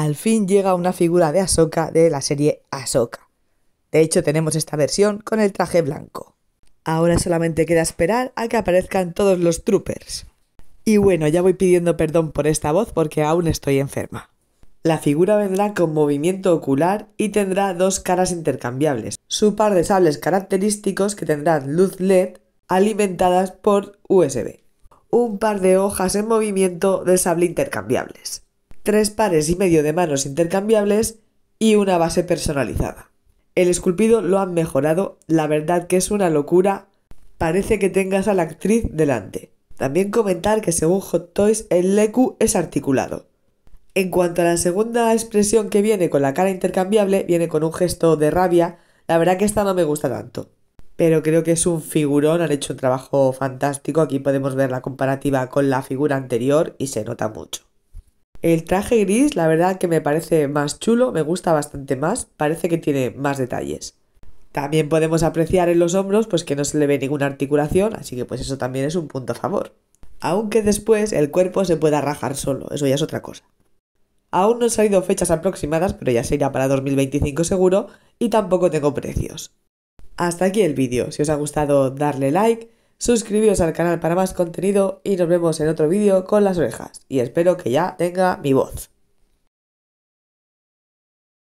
al fin llega una figura de Ahsoka de la serie Ahsoka. De hecho, tenemos esta versión con el traje blanco. Ahora solamente queda esperar a que aparezcan todos los troopers. Y bueno, ya voy pidiendo perdón por esta voz porque aún estoy enferma. La figura vendrá con movimiento ocular y tendrá dos caras intercambiables, su par de sables característicos que tendrán luz LED alimentadas por USB, un par de hojas en movimiento de sable intercambiables tres pares y medio de manos intercambiables y una base personalizada. El esculpido lo han mejorado, la verdad que es una locura, parece que tengas a la actriz delante. También comentar que según Hot Toys el Leku es articulado. En cuanto a la segunda expresión que viene con la cara intercambiable, viene con un gesto de rabia, la verdad que esta no me gusta tanto. Pero creo que es un figurón, han hecho un trabajo fantástico, aquí podemos ver la comparativa con la figura anterior y se nota mucho. El traje gris, la verdad que me parece más chulo, me gusta bastante más, parece que tiene más detalles. También podemos apreciar en los hombros pues que no se le ve ninguna articulación, así que pues eso también es un punto a favor. Aunque después el cuerpo se pueda rajar solo, eso ya es otra cosa. Aún no han salido fechas aproximadas, pero ya se irá para 2025 seguro, y tampoco tengo precios. Hasta aquí el vídeo, si os ha gustado darle like, Suscribíos al canal para más contenido y nos vemos en otro vídeo con las orejas. Y espero que ya tenga mi voz.